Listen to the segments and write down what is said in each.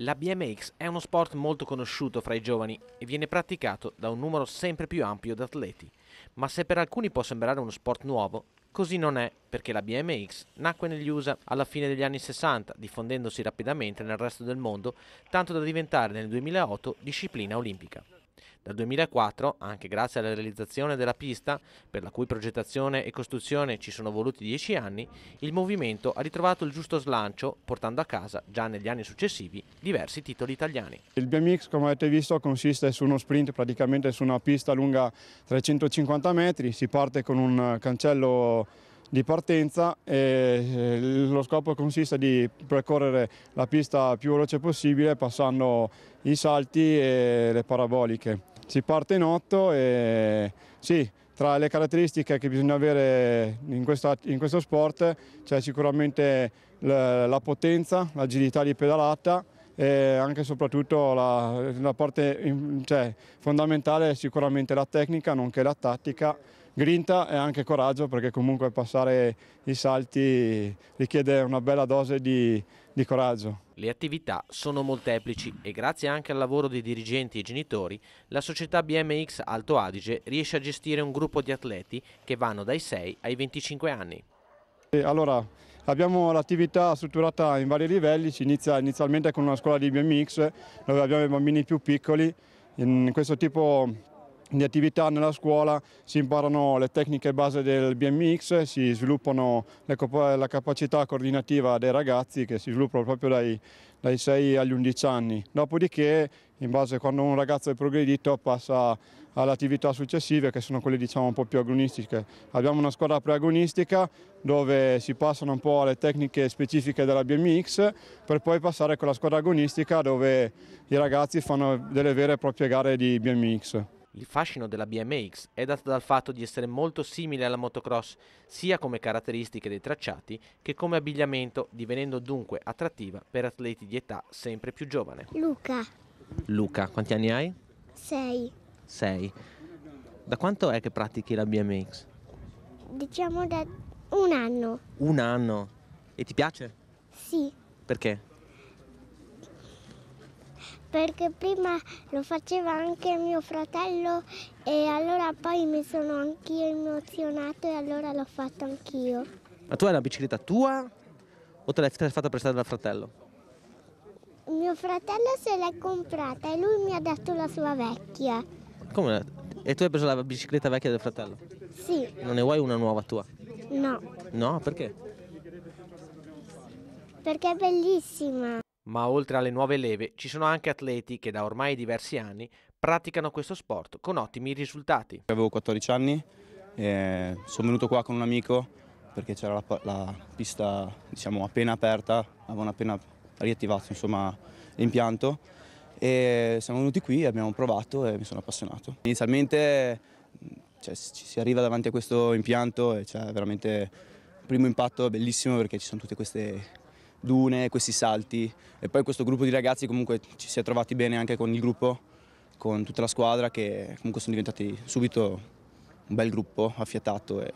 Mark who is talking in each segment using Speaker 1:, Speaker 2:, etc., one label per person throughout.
Speaker 1: La BMX è uno sport molto conosciuto fra i giovani e viene praticato da un numero sempre più ampio di atleti, ma se per alcuni può sembrare uno sport nuovo, così non è perché la BMX nacque negli USA alla fine degli anni 60, diffondendosi rapidamente nel resto del mondo, tanto da diventare nel 2008 disciplina olimpica. Dal 2004, anche grazie alla realizzazione della pista, per la cui progettazione e costruzione ci sono voluti dieci anni, il movimento ha ritrovato il giusto slancio, portando a casa, già negli anni successivi, diversi titoli italiani.
Speaker 2: Il BMX, come avete visto, consiste su uno sprint praticamente su una pista lunga 350 metri, si parte con un cancello di partenza e eh, lo scopo consiste di percorrere la pista più veloce possibile passando i salti e le paraboliche si parte in otto e sì, tra le caratteristiche che bisogna avere in questo, in questo sport c'è sicuramente la potenza, l'agilità di pedalata e anche e soprattutto la, la parte cioè, fondamentale è sicuramente la tecnica nonché la tattica, grinta e anche coraggio perché comunque passare i salti richiede una bella dose di di coraggio.
Speaker 1: Le attività sono molteplici e grazie anche al lavoro dei dirigenti e genitori, la società BMX Alto Adige riesce a gestire un gruppo di atleti che vanno dai 6 ai 25 anni.
Speaker 2: Allora, abbiamo l'attività strutturata in vari livelli, si inizia inizialmente con una scuola di BMX dove abbiamo i bambini più piccoli, in questo tipo di di attività nella scuola si imparano le tecniche base del BMX, si sviluppano la capacità coordinativa dei ragazzi che si sviluppano proprio dai, dai 6 agli 11 anni. Dopodiché, in base a quando un ragazzo è progredito, passa alle attività successive che sono quelle diciamo un po' più agonistiche. Abbiamo una squadra preagonistica dove si passano un po' alle tecniche specifiche della BMX per poi passare con la squadra agonistica dove i ragazzi fanno delle vere e proprie gare di BMX.
Speaker 1: Il fascino della BMX è dato dal fatto di essere molto simile alla motocross, sia come caratteristiche dei tracciati che come abbigliamento, divenendo dunque attrattiva per atleti di età sempre più giovane. Luca. Luca, quanti anni hai? Sei. Sei. Da quanto è che pratichi la BMX? Diciamo da un anno. Un anno? E ti piace? Sì. Perché? perché prima lo faceva anche mio fratello e allora poi mi sono anch'io emozionato e allora l'ho fatto anch'io. Ma tu hai una bicicletta tua o te l'hai fatta prestare dal fratello? Mio fratello se l'è comprata e lui mi ha dato la sua vecchia. Come? E tu hai preso la bicicletta vecchia del fratello? Sì. Non ne vuoi una nuova tua? No. No, perché? Perché è bellissima. Ma oltre alle nuove leve ci sono anche atleti che da ormai diversi anni praticano questo sport con ottimi risultati.
Speaker 3: Avevo 14 anni e sono venuto qua con un amico perché c'era la, la, pista diciamo, appena aperta, avevano appena riattivato l'impianto e siamo venuti qui, abbiamo provato e mi sono appassionato. Inizialmente cioè, ci si arriva davanti a questo impianto e c'è veramente un primo impatto bellissimo perché ci sono tutte queste dune, questi salti e poi questo gruppo di ragazzi comunque ci si è trovati bene anche con il gruppo, con tutta la squadra che comunque sono diventati subito un bel gruppo, affiatato e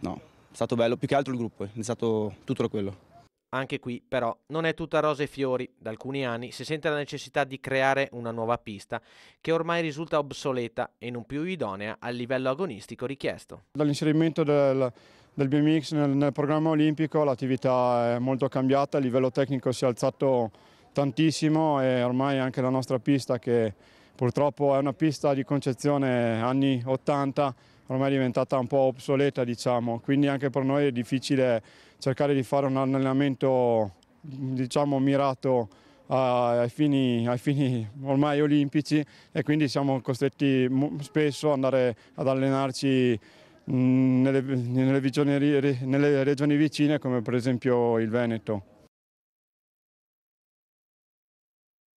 Speaker 3: no, è stato bello, più che altro il gruppo, è stato tutto quello.
Speaker 1: Anche qui però non è tutta rose e fiori. Da alcuni anni si sente la necessità di creare una nuova pista che ormai risulta obsoleta e non più idonea al livello agonistico richiesto.
Speaker 2: Dall'inserimento del, del BMX nel, nel programma olimpico l'attività è molto cambiata, il livello tecnico si è alzato tantissimo e ormai anche la nostra pista che purtroppo è una pista di concezione anni 80 ormai è diventata un po' obsoleta diciamo, quindi anche per noi è difficile cercare di fare un allenamento diciamo, mirato ai fini, ai fini, ormai olimpici e quindi siamo costretti spesso ad andare ad allenarci mm, nelle, nelle, nelle regioni vicine come per esempio il Veneto.